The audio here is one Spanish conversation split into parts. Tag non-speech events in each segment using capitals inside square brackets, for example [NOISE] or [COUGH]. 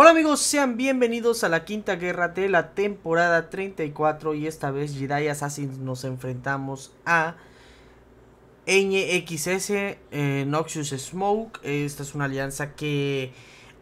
Hola amigos, sean bienvenidos a la Quinta Guerra de la temporada 34 y esta vez Jedi Assassins nos enfrentamos a NXS eh, Noxious Smoke. Esta es una alianza que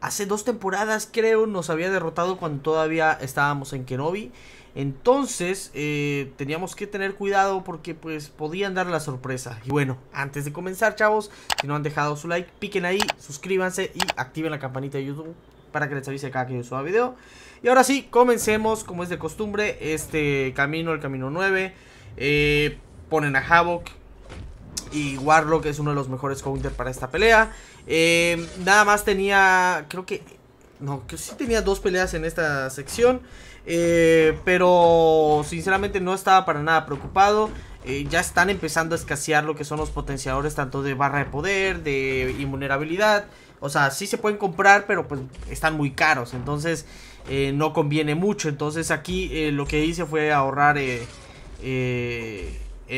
hace dos temporadas creo nos había derrotado cuando todavía estábamos en Kenobi. Entonces eh, teníamos que tener cuidado porque pues podían dar la sorpresa. Y bueno, antes de comenzar chavos, si no han dejado su like, piquen ahí, suscríbanse y activen la campanita de YouTube para que les avise cada que yo suba video. Y ahora sí, comencemos, como es de costumbre, este camino, el camino 9. Eh, ponen a Havoc y Warlock es uno de los mejores counter para esta pelea. Em, nada más tenía, creo que... No, que sí tenía dos peleas en esta sección. Eh, pero sinceramente no estaba para nada preocupado. Eh, ya están empezando a escasear lo que son los potenciadores tanto de barra de poder, de invulnerabilidad. O sea, sí se pueden comprar, pero pues están muy caros. Entonces eh, no conviene mucho. Entonces aquí eh, lo que hice fue ahorrar eh,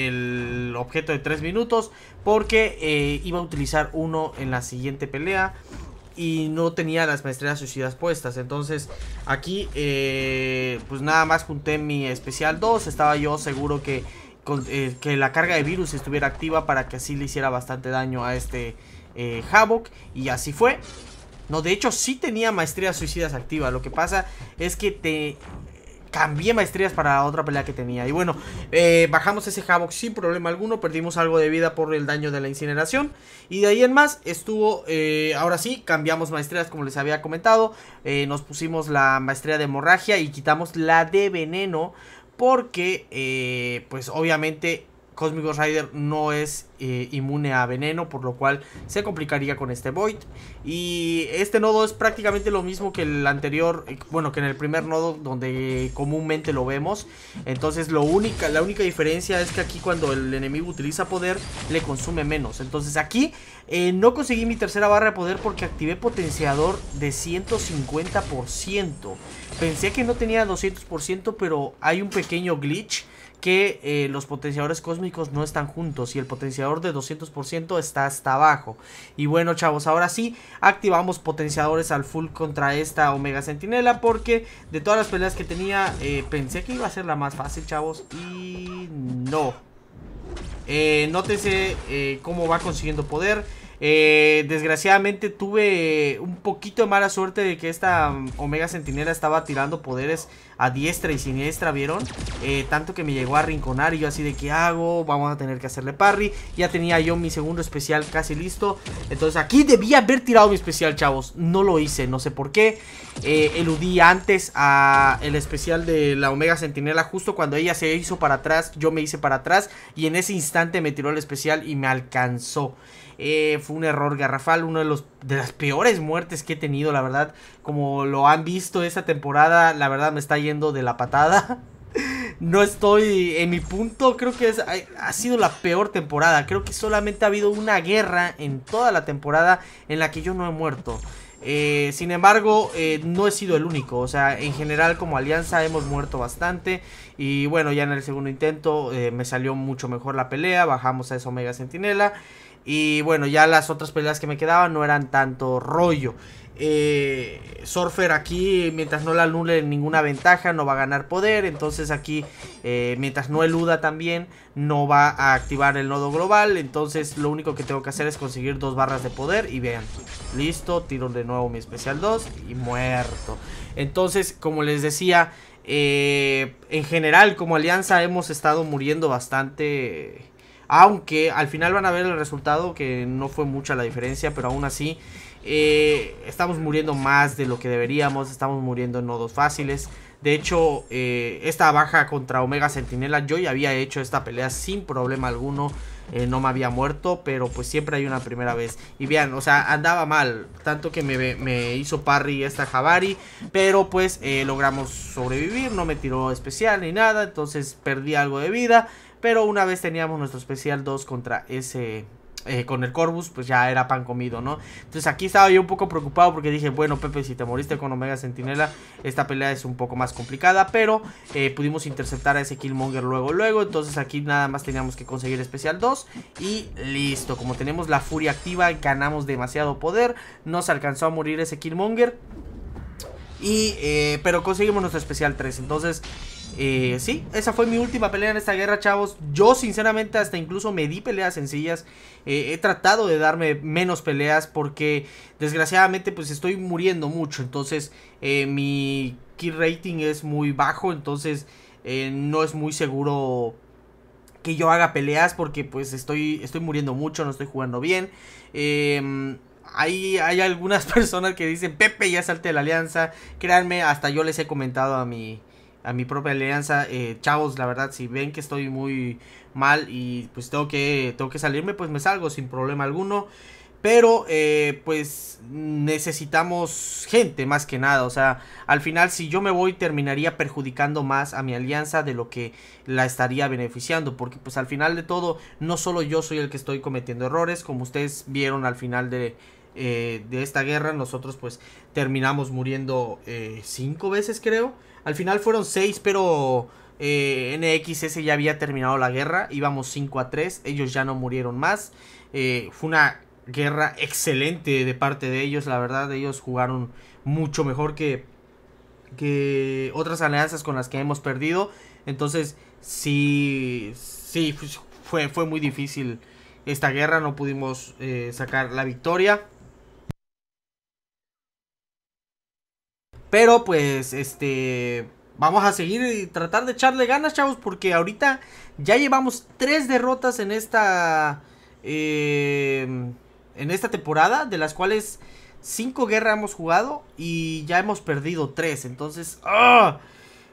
el objeto de 3 minutos. Porque iba a utilizar uno en la siguiente pelea. Y no tenía las maestrías suicidas puestas. Entonces aquí pues nada más junté mi especial 2. Estaba yo seguro que eh, que la carga de virus estuviera activa para que así le hiciera bastante daño a este eh, Havoc. Y así fue. No, de hecho sí tenía maestrías suicidas activa. Lo que pasa es que te cambié maestrías para otra pelea que tenía. Y bueno, eh, bajamos ese Havoc sin problema alguno. Perdimos algo de vida por el daño de la incineración. Y de ahí en más estuvo, ahora sí, cambiamos maestrías como les había comentado. nos pusimos la maestría de hemorragia y quitamos la de veneno porque eh, pues obviamente Cosmic Rider no es eh, inmune a veneno, por lo cual se complicaría con este Void. Y este nodo es prácticamente lo mismo que el anterior, eh, bueno, que en el primer nodo donde comúnmente lo vemos. Entonces lo única, la única diferencia es que aquí cuando el enemigo utiliza poder, le consume menos. Entonces aquí eh, no conseguí mi tercera barra de poder porque activé potenciador de 150%. Pensé que no tenía 200%, pero hay un pequeño glitch que eh, los potenciadores cósmicos no están juntos y el potenciador de 200% está hasta abajo. Y bueno chavos, ahora sí, activamos potenciadores al full contra esta Omega Sentinela porque de todas las peleas que tenía eh, pensé que iba a ser la más fácil chavos y no. Eh, nótese eh, cómo va consiguiendo poder. desgraciadamente tuve un poquito de mala suerte de que esta mm, Omega Sentinela estaba tirando poderes a diestra y siniestra, ¿vieron? Eh, tanto que me llegó a rinconar y yo así de ¿qué hago? Vamos a tener que hacerle parry. Ya tenía yo mi segundo especial casi listo. Entonces aquí debía haber tirado mi especial, chavos. No lo hice, no sé por qué. Eh, eludí antes a el especial de la Omega Sentinela justo cuando ella se hizo para atrás, yo me hice para atrás y en ese instante me tiró el especial y me alcanzó. Eh, fue un error garrafal, uno de los de las peores muertes que he tenido, la verdad. Como lo han visto esta temporada, la verdad me está yendo de la patada. [LAUGHS] No estoy en mi punto. Creo que ha sido la peor temporada. Creo que solamente ha habido una guerra en toda la temporada en la que yo no he muerto. Eh, sin embargo, eh, no he sido el único. O sea, en general como alianza hemos muerto bastante. Y bueno, ya en el segundo intento eh, me salió mucho mejor la pelea. Bajamos a esa Omega Sentinela. Y bueno, ya las otras peleas que me quedaban no eran tanto rollo eh, Surfer aquí, mientras no la anule ninguna ventaja, no va a ganar poder. Entonces aquí, eh, mientras no eluda también, no va a activar el nodo global. Entonces lo único que tengo que hacer es conseguir dos barras de poder. Y vean, listo, tiro de nuevo mi especial 2 y muerto. Entonces, como les decía, eh, en general como alianza hemos estado muriendo bastante... Aunque al final van a ver el resultado que no fue mucha la diferencia, pero aún así eh, estamos muriendo más de lo que deberíamos, estamos muriendo en nodos fáciles. De hecho, eh, esta baja contra Omega Sentinela, yo ya había hecho esta pelea sin problema alguno. Eh, no me había muerto, pero pues siempre hay una primera vez. Y vean, o sea, andaba mal, tanto que me, hizo parry esta Javari. pero pues logramos sobrevivir, no me tiró especial ni nada, entonces perdí algo de vida, pero una vez teníamos nuestro especial 2 contra ese eh, con el Corvus, pues ya era pan comido, ¿no? Entonces aquí estaba yo un poco preocupado porque dije, bueno, Pepe, si te moriste con Omega Sentinela, esta pelea es un poco más complicada, pero eh, pudimos interceptar a ese Killmonger luego, luego, entonces aquí nada más teníamos que conseguir especial 2 y listo, como tenemos la furia activa, ganamos demasiado poder, nos alcanzó a morir ese Killmonger. Y, eh, pero conseguimos nuestro especial 3. Entonces, eh, sí, esa fue mi última pelea en esta guerra, chavos. Yo sinceramente hasta incluso me di peleas sencillas. Eh, he tratado de darme menos peleas porque desgraciadamente pues estoy muriendo mucho. Entonces eh, mi key rating es muy bajo. Entonces eh, no es muy seguro que yo haga peleas porque pues estoy, estoy muriendo mucho, no estoy jugando bien. Em, hay, hay algunas [LAUGHS] personas que dicen, Pepe, ya salte de la alianza. Créanme, hasta yo les he comentado a mi, a mi propia alianza. Eh, chavos, la verdad, si ven que estoy muy mal y pues tengo que, tengo que salirme, pues me salgo sin problema alguno. Pero eh, pues necesitamos gente más que nada. O sea, al final si yo me voy terminaría perjudicando más a mi alianza de lo que la estaría beneficiando. Porque pues al final de todo no solo yo soy el que estoy cometiendo errores, como ustedes vieron al final de, eh, de esta guerra. Nosotros pues terminamos muriendo eh, cinco veces creo. Al final fueron seis, pero eh, NXS ya había terminado la guerra. Íbamos 5 a 3, ellos ya no murieron más. fue una guerra excelente de parte de ellos, la verdad. Ellos jugaron mucho mejor que, que otras alianzas con las que hemos perdido. Entonces, sí, sí, fue, fue muy difícil esta guerra, no pudimos sacar la victoria. Pero pues, este, vamos a seguir y tratar de echarle ganas, chavos, porque ahorita ya llevamos tres derrotas en esta, em, en esta temporada, de las cuales cinco guerras hemos jugado y ya hemos perdido tres. Entonces, ah,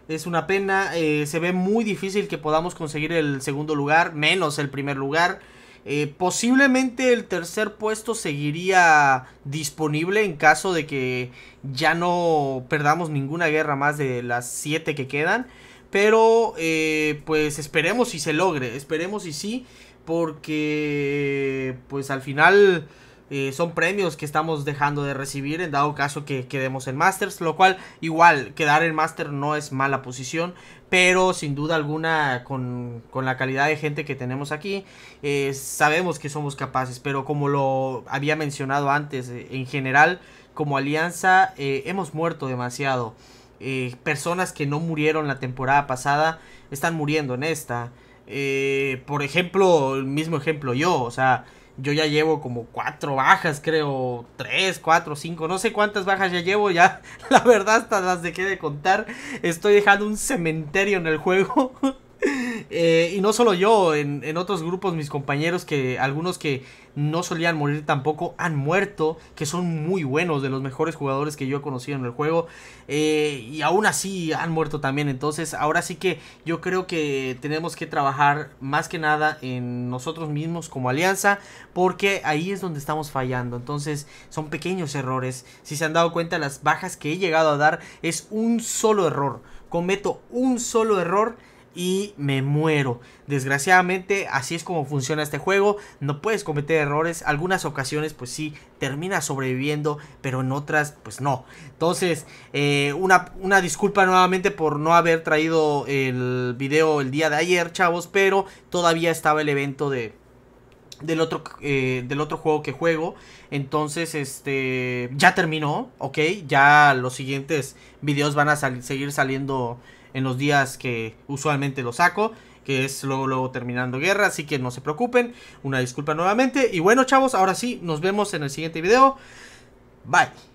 es una pena. Eh, se ve muy difícil que podamos conseguir el segundo lugar, menos el primer lugar. Eh, posiblemente el tercer puesto seguiría disponible en caso de que ya no perdamos ninguna guerra más de las siete que quedan. Pero eh, pues esperemos si se logre, esperemos y sí, porque pues al final eh, son premios que estamos dejando de recibir en dado caso que quedemos en Masters, lo cual igual quedar en Master no es mala posición, pero sin duda alguna con, la calidad de gente que tenemos aquí, eh, sabemos que somos capaces, pero como lo había mencionado antes, eh, en general como alianza hemos muerto demasiado. personas que no murieron la temporada pasada están muriendo en esta. por ejemplo, el mismo ejemplo yo, o sea, yo ya llevo como cuatro bajas, creo, tres, cuatro, cinco, no sé cuántas bajas ya llevo, ya [LAUGHS] la verdad hasta las dejé de contar. Estoy dejando un cementerio en el juego. [LAUGHS] Eh, y no solo yo, en, otros grupos mis compañeros que algunos que no solían morir tampoco han muerto, que son muy buenos, de los mejores jugadores que yo he conocido en el juego. Eh, y aún así han muerto también. Entonces ahora sí que yo creo que tenemos que trabajar más que nada en nosotros mismos como alianza, porque ahí es donde estamos fallando. Entonces son pequeños errores. Si se han dado cuenta, las bajas que he llegado a dar es un solo error. Cometo un solo error y me muero. Desgraciadamente así es como funciona este juego, no puedes cometer errores, algunas ocasiones pues sí termina sobreviviendo, pero en otras pues no. Entonces, eh, una, disculpa nuevamente por no haber traído el video el día de ayer, chavos, pero todavía estaba el evento de... Del otro, eh, del otro juego que juego. Entonces, este. Ya terminó, ¿ok? Ya los siguientes videos van a seguir saliendo en los días que usualmente lo saco que es luego, luego terminando guerra, así que no se preocupen, una disculpa nuevamente. Y bueno chavos, ahora sí, nos vemos en el siguiente video. Bye.